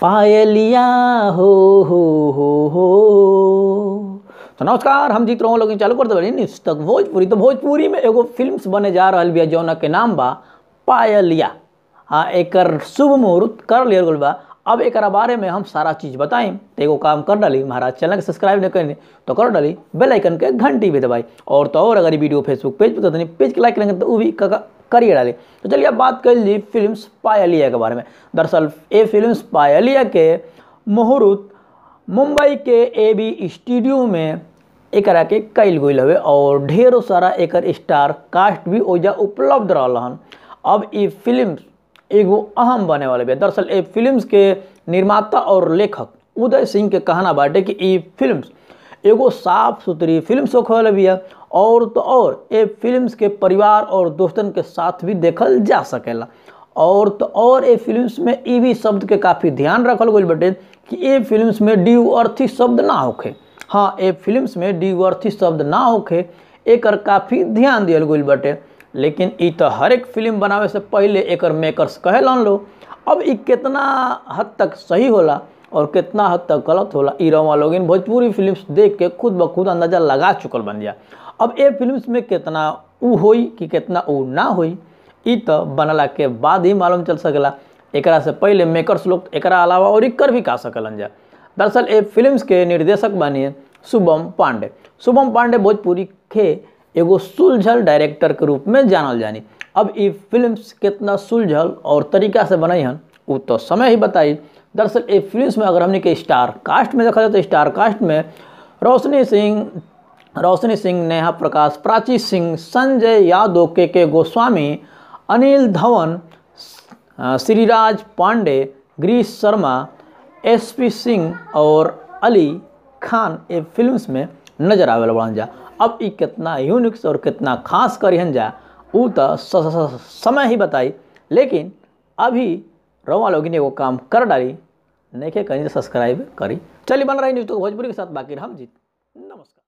पायलिया हो हो हो हो तो नमस्कार हम जीत रहा हूँ चालू करते बड़ी न्यूज़ तक भोजपुरी तो भोजपुरी में एगो फिल्म्स बने जा रहा बिया जौन के नाम बा पायलिया हाँ एक शुभ मुहूर्त कर लिया बा अब एक बारे में हम सारा चीज़ बताएं तो एगो काम कर डाली महाराज चैनल के सब्सक्राइब नहीं करें तो कर डाली बेल आइकन के घंटी भी दबाई और तो और अगर ये वीडियो फेसबुक पेज पर तो पेज के लाइक करेंगे तो वो भी करिए डाली तो चलिए अब बात कर ली फिल्म पायलिया के बारे में दरअसल ये फिल्म पायलिया के मुहूर्त मुंबई के ए बी स्टूडियो में एक के कैल गुल हवे और ढेरों सारा एकर स्टार कास्ट भी ओजा उपलब्ध रहा अब ये फिल्म एगो अहम बने वाले बा दरअसल ये फिल्म्स के निर्माता और लेखक उदय सिंह के कहना बाटे कि ये फिल्म्स एगो साफ सुथरी फिल्म होखल बिया और तो और ये फिल्म्स के परिवार और दोस्तन के साथ भी देखल जा सकेला और तो और ये फिल्म्स में ई भी शब्द के काफ़ी ध्यान रखल गई बटे कि ये फिल्म्स में डी अर्थी शब्द ना होखे हाँ ये फिल्म्स में डी अर्थी शब्द ना होखे एकर काफ़ी ध्यान दियल गई बटे लेकिन इ तो हर एक फिल्म बनावे से पहले एक मेकर्स कहे लो अब इ कितना हद तक सही होला और कितना हद तक गलत होला ई रवा लोग इन भोजपुरी फिल्म देख के खुद ब खुद अंदाज़ा लगा चुकल बन जा अब ए फिल्म्स में कितना उ हो कि कितना उ ना हो तो बनला के बाद ही मालूम चल सकेला एकरा से पहले मेकर्स लोग एक अलावा और कर भी का सकलन जा दरअसल ए फिल्म्स के निर्देशक बनिए शुभम पांडे शुभम पांडे भोजपुरी के एगो सुलझल डायरेक्टर के रूप में जानल जानी अब ये फिल्म कितना सुलझल और तरीका से बनई हन उ तो समय ही बताई दरअसल ये फिल्म में अगर हमने के स्टार कास्ट में देखा जाए तो स्टार कास्ट में रोशनी सिंह रोशनी सिंह नेहा प्रकाश Prachi Singh Sanjay Yadav K K Goswami Anil Dhawan Shriraj Pande Girish Sharma S P Singh और अली खान ये फिल्म्स में नजर आवेल बड़न जा अब ये कितना यूनिक्स और कितना खास करिहन जा ऊ तो समय ही बताई लेकिन अभी लोगी ने वो काम कर डाली नहीं के कहीं सब्सक्राइब करी चलिए बन रही न्यूज़ तो भोजपुरी के साथ बाकी हम जीत नमस्कार